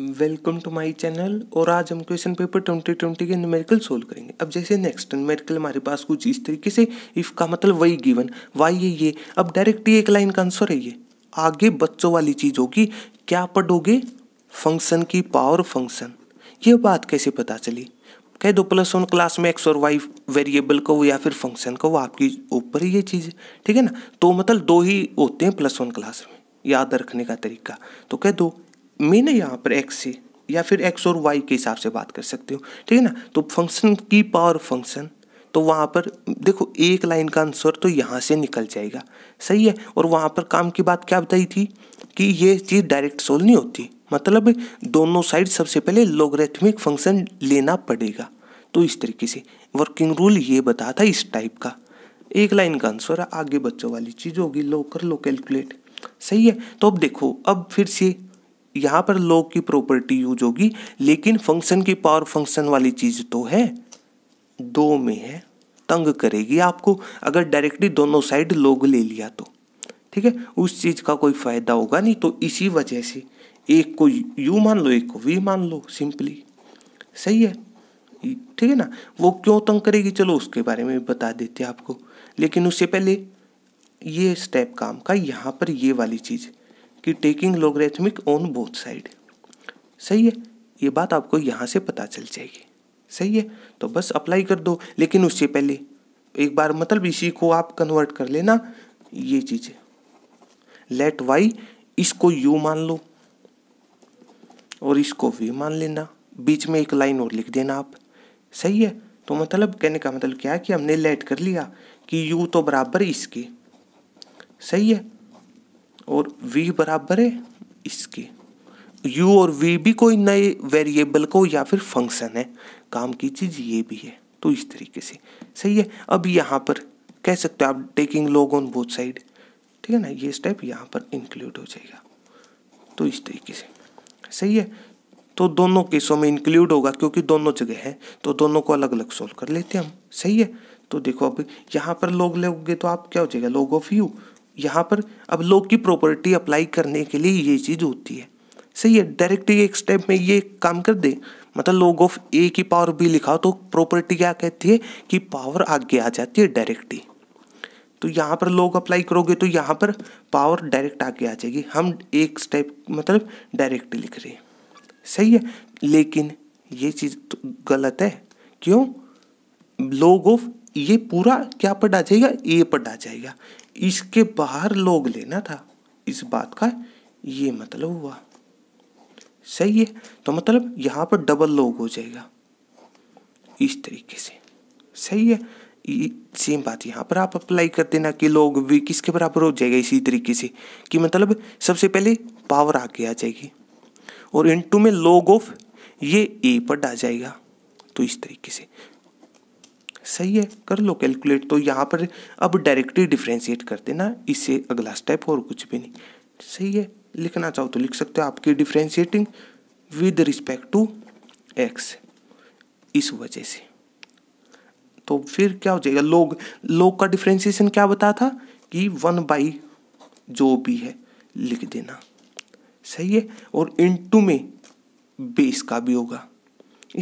welcome to my channel और आज हम क्वेश्चन पेपर 2020 के न्यूमेरिकल सोल्व करेंगे अब जैसे नेक्स्ट न्यूमेरिकल हमारे पास कुछ इस तरीके से इफ का मतलब वही गिवन वाई ये ये अब डायरेक्ट ये एक लाइन का आंसर है ये आगे बच्चों वाली चीज होगी क्या पढ़ोगे फंक्शन की पावर फंक्शन ये बात कैसे पता चली कह दो प्लस वन क्लास में एक्स और वाई वेरिएबल को या फिर फंक्शन को आपकी ऊपर ही ये चीज़ है ठीक है ना तो मतलब दो ही होते हैं प्लस वन क्लास में याद रखने का तरीका तो कह दो मैंने यहाँ पर एक्स से या फिर एक्स और वाई के हिसाब से बात कर सकते हो ठीक है ना तो फंक्शन की पावर फंक्शन तो वहाँ पर देखो एक लाइन का आंसर तो यहाँ से निकल जाएगा सही है और वहाँ पर काम की बात क्या बताई थी कि ये चीज़ डायरेक्ट सोल्व नहीं होती मतलब दोनों साइड सबसे पहले लोगरेथमिक फंक्शन लेना पड़ेगा तो इस तरीके से वर्किंग रूल ये बता था इस टाइप का एक लाइन का आंसर आगे बच्चों वाली चीज़ होगी लो कर लो कैलकुलेट सही है तो अब देखो अब फिर से यहाँ पर लॉग की प्रॉपर्टी यूज होगी लेकिन फंक्शन की पावर फंक्शन वाली चीज़ तो है दो में है तंग करेगी आपको अगर डायरेक्टली दोनों साइड लॉग ले लिया तो ठीक है उस चीज़ का कोई फ़ायदा होगा नहीं तो इसी वजह से एक को यू मान लो एक को वी मान लो सिंपली सही है ठीक है ना वो क्यों तंग करेगी चलो उसके बारे में भी बता देते आपको लेकिन उससे पहले ये स्टेप काम का यहाँ पर ये वाली चीज़ कि taking logarithmic on both side सही है ये बात आपको यहाँ से पता चल जाएगी सही है तो बस अप्लाई कर दो लेकिन उससे पहले एक बार मतलब इसी को आप कन्वर्ट कर लेना ये चीज़ें लेट वाई इसको यू मान लो और इसको वी मान लेना बीच में एक लाइन और लिख देना आप सही है तो मतलब कहने का मतलब क्या है कि हमने लेट कर लिया कि यू तो बराबर इसके सही है और v बराबर है इसके u और v भी कोई नए वेरिएबल को या फिर फंक्शन है काम की चीज़ ये भी है तो इस तरीके से सही है अब यहाँ पर कह सकते हो आप taking log on both side ठीक है ना ये स्टेप यहाँ पर इंक्लूड हो जाएगा तो इस तरीके से सही है तो दोनों केसों में इंक्लूड होगा क्योंकि दोनों जगह है तो दोनों को अलग अलग सोल्व कर लेते हैं हम सही है तो देखो अब यहाँ पर लोग लोगे तो आप क्या हो जाएगा लोग ऑफ यू यहाँ पर अब लोग की प्रॉपर्टी अप्लाई करने के लिए ये चीज़ होती है सही है डायरेक्ट एक स्टेप में ये काम कर दे मतलब लोग ऑफ ए की पावर बी लिखाओ तो प्रॉपर्टी क्या कहती है कि पावर आगे आ जाती है डायरेक्ट ही तो यहाँ पर लोग अप्लाई करोगे तो यहाँ पर पावर डायरेक्ट आगे आ जाएगी हम एक स्टेप मतलब डायरेक्ट लिख रहे हैं सही है लेकिन ये चीज़ तो गलत है क्यों लोग ऑफ ये पूरा क्या पढ़ा जाएगा ए पढ़ा जाएगा इसके बाहर लोग लेना था इस बात का ये मतलब हुआ सही है तो मतलब यहाँ पर डबल लोग हो जाएगा इस तरीके से सही है सेम बात यहाँ पर आप अप्लाई कर देना कि लोग भी किसके बराबर हो जाएगा इसी तरीके से कि मतलब सबसे पहले पावर आके आ जाएगी और इनटू में लोग ऑफ ये ए पर आ जाएगा तो इस तरीके से सही है कर लो कैलकुलेट तो यहाँ पर अब डायरेक्टली डिफ्रेंशिएट कर देना इससे अगला स्टेप और कुछ भी नहीं सही है लिखना चाहो तो लिख सकते हो आपकी differentiating with respect to x इस वजह से तो फिर क्या हो जाएगा लोग लोग का डिफ्रेंशिएशन क्या बता था कि वन बाई जो भी है लिख देना सही है और इन टू में बेस का भी होगा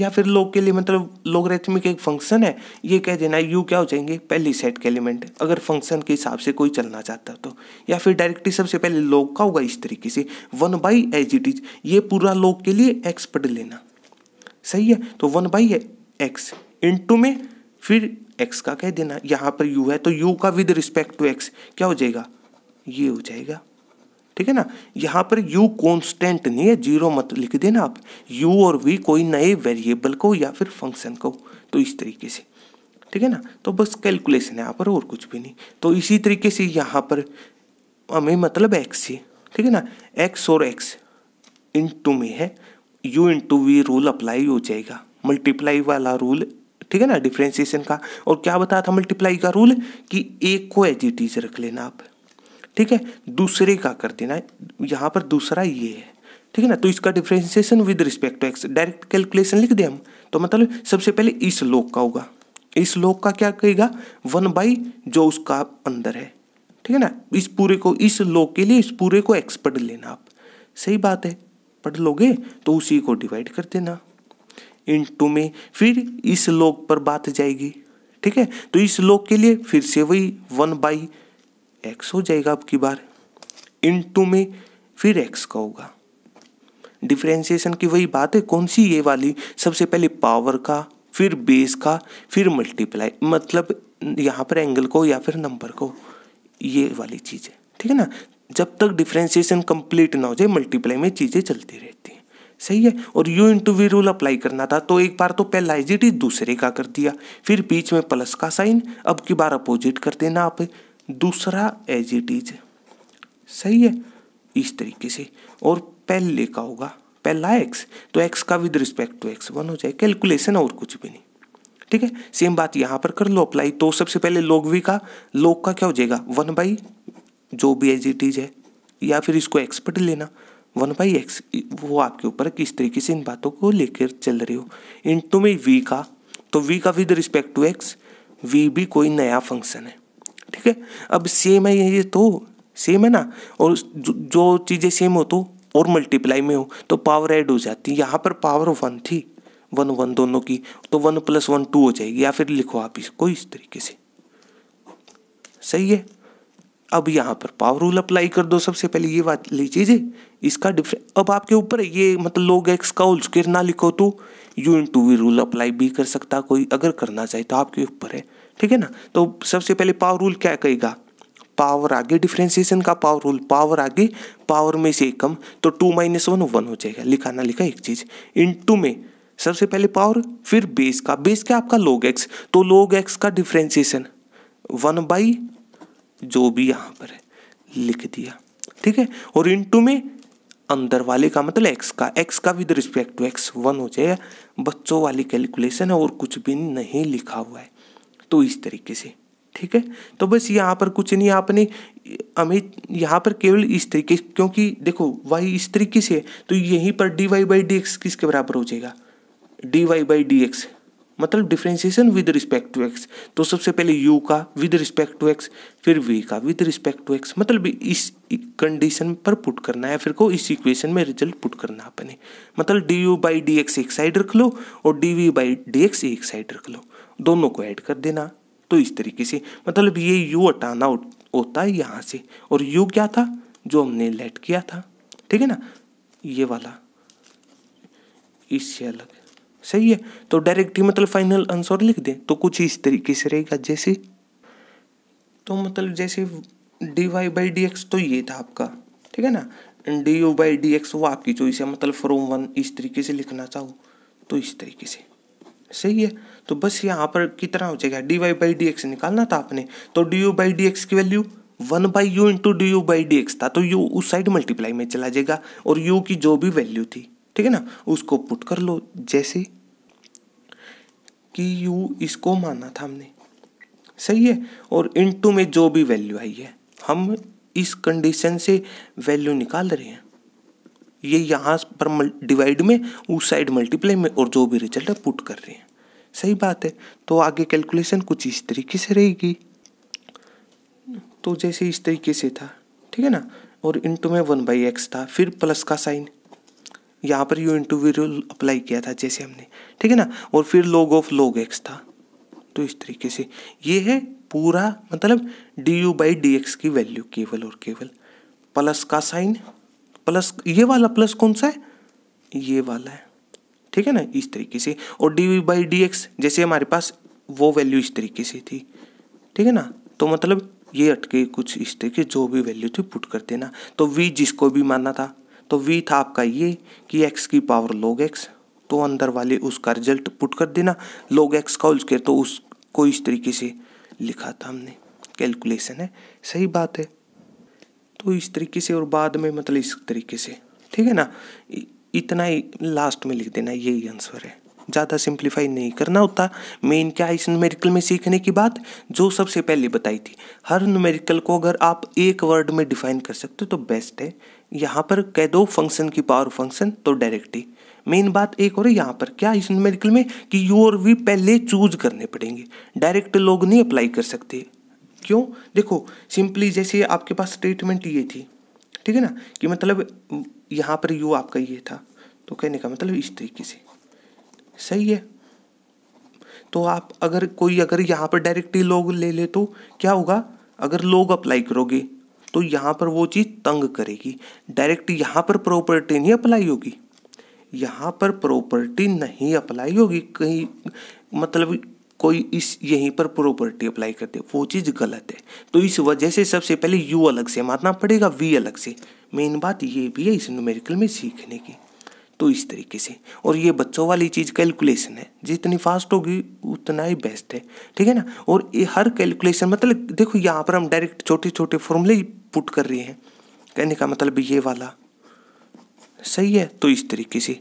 या फिर लोग के लिए मतलब लोग रेथमिक एक फंक्शन है ये कह देना यू क्या हो जाएंगे पहली सेट के एलिमेंट अगर फंक्शन के हिसाब से कोई चलना चाहता तो या फिर डायरेक्टली सबसे पहले लोग का होगा इस तरीके से one by as it is ये पूरा लोग के लिए एक्स पढ़ लेना सही है तो one by x into में फिर एक्स का कह देना यहाँ पर यू है तो यू का विद रिस्पेक्ट टू एक्स क्या हो जाएगा ये हो जाएगा ठीक है ना यहाँ पर u कॉन्स्टेंट नहीं है जीरो मत लिख देना आप u और v कोई नए वेरिएबल को या फिर फंक्शन को तो इस तरीके से ठीक है ना तो बस कैलकुलेशन है यहाँ पर और कुछ भी नहीं तो इसी तरीके से यहाँ पर हमें मतलब एक्स से ठीक है ना एक्स और एक्स इन टू में है u into v rule apply हो जाएगा मल्टीप्लाई वाला रूल ठीक है ना डिफ्रेंसिएशन का और क्या बताया था मल्टीप्लाई का रूल कि एक को एजिटीज रख लेना आप ठीक है दूसरे का कर देना यहाँ पर दूसरा ये है ठीक है ना तो इसका differentiation with respect to x direct calculation लिख दे हम तो मतलब सबसे पहले इस लोक का होगा इस लोक का क्या कहेगा वन बाई जो उसका अंदर है ठीक है ना इस पूरे को इस लोक के लिए इस पूरे को एक्स पढ़ लेना आप सही बात है पढ़ लोगे तो उसी को डिवाइड कर देना इन टू में फिर इस लोक पर बात जाएगी ठीक है तो इस लोक के लिए फिर से वही वन बाई एक्स हो जाएगा अब की बार इन टू में फिर एक्स का होगा डिफ्रेंसिएशन की वही बात है कौन सी ये वाली सबसे पहले पावर का फिर बेस का फिर मल्टीप्लाई मतलब यहाँ पर एंगल को या फिर नंबर को ये वाली चीज़ है ठीक है ना जब तक डिफ्रेंसिएशन कंप्लीट ना हो जाए मल्टीप्लाई में चीज़ें चलती रहती हैं सही है और u into v rule apply करना था तो एक बार तो पहला एजिट ही दूसरे का कर दिया फिर बीच में प्लस का साइन अब की बार अपोजिट कर देना आप दूसरा एज इट इज सही है इस तरीके से और पहले का होगा पहला एक्स तो एक्स का with respect to x one हो जाए कैलकुलेशन और कुछ भी नहीं ठीक है सेम बात यहाँ पर कर लो अप्लाई तो सबसे पहले लोग वी का लोग का क्या हो जाएगा वन बाई जो भी एज इट इज है या फिर इसको एक्स पर लेना वन बाई एक्स वो आपके ऊपर किस तरीके से इन बातों को लेकर चल रहे हो इन टू में वी का तो वी का with respect to x v भी कोई नया फंक्शन है ठीक है अब सेम है ये तो सेम है ना और जो चीज़ें सेम हो तो और मल्टीप्लाई में हो तो पावर ऐड हो जाती है यहाँ पर पावर वन थी वन वन दोनों की तो वन प्लस वन टू हो जाएगी या फिर लिखो आप इसको इस तरीके से सही है अब यहाँ पर पावर रूल अप्लाई कर दो सबसे पहले ये बात लीजिए इसका डिफरेंस अब आपके ऊपर ये मतलब लोग एक्स का होल ना लिखो तो u into v rule apply भी कर सकता कोई अगर करना चाहे तो आपके ऊपर है ठीक है ना तो सबसे पहले पावर रूल क्या कहेगा पावर आगे डिफ्रेंसिएशन का पावर रूल पावर आगे पावर में से कम तो टू माइनस वन वन हो जाएगा लिखा ना लिखा एक चीज इन टू में सबसे पहले पावर फिर बेस का बेस क्या आपका लोग एक्स तो लोग एक्स का डिफ्रेंसिएशन वन बाई जो भी यहाँ पर है लिख दिया ठीक है और इन टू में अंदर वाले का मतलब एक्स का एक्स का with respect to x one हो जाएगा बच्चों वाली कैलकुलेशन है और कुछ भी नहीं लिखा हुआ है तो इस तरीके से ठीक है तो बस यहाँ पर कुछ नहीं आपने हमें यहाँ पर केवल इस तरीके क्योंकि देखो वाई इस तरीके से है तो यहीं पर d y by d x किसके बराबर हो जाएगा d y by d x मतलब differentiation with respect to x तो सबसे पहले यू का विद रिस्पेक्ट टू एक्स फिर वी का विद रिस्पेक्ट टू एक्स मतलब इस कंडीशन पर पुट करना है फिर को इस इक्वेशन में रिजल्ट पुट करना अपने मतलब d u by d x एक साइड रख लो और d v by d x एक साइड रख लो दोनों को ऐड कर देना तो इस तरीके से मतलब ये यू हटाना होता है यहाँ से और यू क्या था जो हमने लेट किया था ठीक है ना ये वाला इससे अलग सही है तो डायरेक्ट ही मतलब फाइनल आंसर लिख दे तो कुछ इस तरीके से रहेगा जैसे तो मतलब जैसे d y by d x तो ये था आपका ठीक है ना d u by d x वो आपकी चॉइस है मतलब फ्रोम वन इस तरीके से लिखना चाहो तो इस तरीके से सही है तो बस यहाँ पर कितना हो जाएगा d y by d x निकालना था आपने तो d u by d x की value one by u into d u by d x था तो यू उस साइड मल्टीप्लाई में चला जाएगा और यू की जो भी वैल्यू थी ठीक है ना उसको पुट कर लो जैसे कि यू इसको माना था हमने सही है और इन टू में जो भी वैल्यू आई है हम इस कंडीशन से वैल्यू निकाल रहे हैं ये यहाँ पर डिवाइड में उस साइड मल्टीप्लाई में और जो भी रिजल्ट है पुट कर रहे हैं सही बात है तो आगे कैलकुलेशन कुछ इस तरीके से रहेगी तो जैसे इस तरीके से था ठीक है ना और इंटू में वन बाई एक्स था फिर प्लस का साइन यहाँ पर यू इंटरव्यू रूल अप्लाई किया था जैसे हमने ठीक है ना और फिर लोग ऑफ लोग एक्स था तो इस तरीके से ये है पूरा मतलब d u by d x की वैल्यू केवल और केवल प्लस का साइन प्लस ये वाला प्लस कौन सा है ये वाला है ठीक है ना इस तरीके से और d u by d x जैसे हमारे पास वो वैल्यू इस तरीके से थी ठीक है ना तो मतलब ये अटके कुछ इस तरीके जो भी वैल्यू थी पुट कर देना तो वी जिसको भी मानना था तो वी था आपका ये कि एक्स की पावर लॉग एक्स तो अंदर वाले उसका रिजल्ट पुट कर देना लॉग एक्स का उसके तो उसको इस तरीके से लिखा था हमने कैलकुलेशन है सही बात है तो इस तरीके से और बाद में मतलब इस तरीके से ठीक है ना इतना ही लास्ट में लिख देना यही आंसर है ज़्यादा सिंप्लीफाई नहीं करना होता मेन क्या है इस न्यूमेरिकल में सीखने की बात जो सबसे पहले बताई थी हर न्यूमेरिकल को अगर आप एक वर्ड में डिफाइन कर सकते हो तो बेस्ट है यहाँ पर कह दो फंक्शन की पावर फंक्शन तो डायरेक्टली मेन बात एक और है यहाँ पर क्या इस न्यूमेरिकल में कि यू और वी पहले चूज करने पड़ेंगे डायरेक्ट लोग नहीं अप्लाई कर सकते क्यों देखो सिंपली जैसे आपके पास स्टेटमेंट ये थी ठीक है ना कि मतलब यहाँ पर यू आपका ये था तो कहने का मतलब इस तरीके से सही है तो आप अगर कोई अगर यहाँ पर डायरेक्टली लोग ले ले तो क्या होगा अगर लोग अप्लाई करोगे तो यहाँ पर वो चीज़ तंग करेगी डायरेक्ट यहाँ पर प्रॉपर्टी नहीं अप्लाई होगी यहाँ पर प्रॉपर्टी नहीं अप्लाई होगी कहीं मतलब कोई इस यहीं पर प्रॉपर्टी अप्लाई कर दे वो चीज़ गलत है तो इस वजह से सबसे पहले यू अलग से मानना पड़ेगा वी अलग से मेन बात ये भी है इस न्यूमेरिकल में सीखने की तो इस तरीके से और ये बच्चों वाली चीज़ कैलकुलेशन है जितनी फास्ट होगी उतना ही बेस्ट है ठीक है ना और ये हर कैलकुलेशन मतलब देखो यहाँ पर हम डायरेक्ट छोटे छोटे फॉर्मूले ही पुट कर रहे हैं कहने का मतलब ये वाला सही है तो इस तरीके से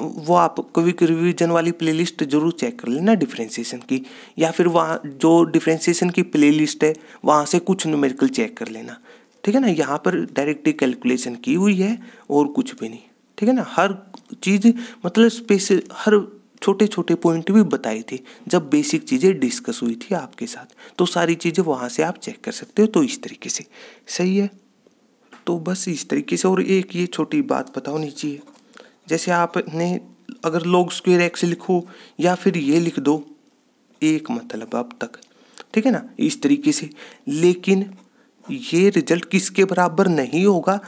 वो आप क्विक रिविजन वाली प्लेलिस्ट जरूर चेक कर लेना डिफ्रेंसिएशन की या फिर वहाँ जो डिफ्रेंसिएशन की प्लेलिस्ट है वहाँ से कुछ न्यूमेरिकल चेक कर लेना ठीक है ना यहाँ पर डायरेक्टली कैलकुलेशन की हुई है और कुछ भी नहीं ठीक है ना हर चीज़ मतलब स्पेस हर छोटे छोटे पॉइंट भी बताए थे जब बेसिक चीज़ें डिस्कस हुई थी आपके साथ तो सारी चीज़ें वहाँ से आप चेक कर सकते हो तो इस तरीके से सही है तो बस इस तरीके से और एक ये छोटी बात बताओ चाहिए जैसे आपने अगर लोग स्क्वेयर एक्स लिखो या फिर ये लिख दो एक मतलब अब तक ठीक है ना इस तरीके से लेकिन ये रिजल्ट किसके बराबर नहीं होगा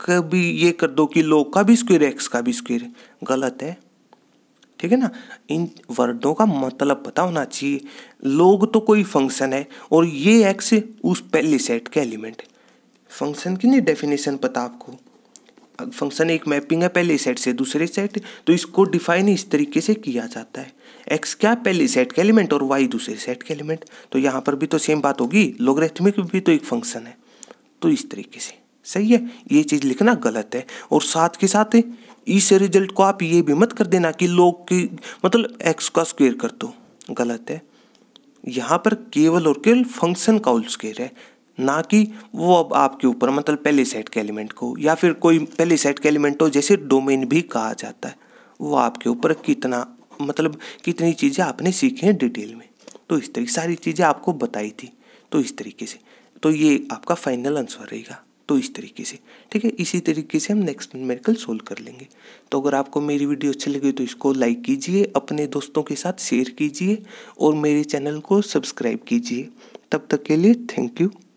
कभी ये कर दो कि लोग का भी स्क्वेयर एक्स का भी स्क्वेयर गलत है ठीक है ना इन वर्डों का मतलब पता होना चाहिए लोग तो कोई फंक्शन है और ये एक्स उस पहले सेट का एलिमेंट फंक्शन की नहीं डेफिनेशन पता आपको फंक्शन एक मैपिंग है पहले सेट से दूसरे सेट तो इसको डिफाइन इस तरीके से किया जाता है एक्स क्या पहले सेट का एलिमेंट और वाई दूसरे सेट का एलिमेंट तो यहाँ पर भी तो सेम बात होगी लोग भी तो एक फंक्शन है तो इस तरीके से सही है ये चीज़ लिखना गलत है और साथ के साथ इस रिजल्ट को आप ये भी मत कर देना कि लोग की मतलब एक्स का स्क्वेयर कर दो गलत है यहाँ पर केवल और केवल फंक्शन का होल स्क्वेयर है ना कि वो अब आपके ऊपर मतलब पहले सेट के एलिमेंट को या फिर कोई पहले सेट के एलिमेंट हो जैसे डोमेन भी कहा जाता है वो आपके ऊपर कितना मतलब कितनी चीज़ें आपने सीखी हैं डिटेल में तो इस तरीके सारी चीज़ें आपको बताई थी तो इस तरीके से तो ये आपका फाइनल आंसर रहेगा तो इस तरीके से ठीक है इसी तरीके से हम नेक्स्ट मेरिकल सोल्व कर लेंगे तो अगर आपको मेरी वीडियो अच्छी लगी तो इसको लाइक कीजिए अपने दोस्तों के साथ शेयर कीजिए और मेरे चैनल को सब्सक्राइब कीजिए तब तक के लिए थैंक यू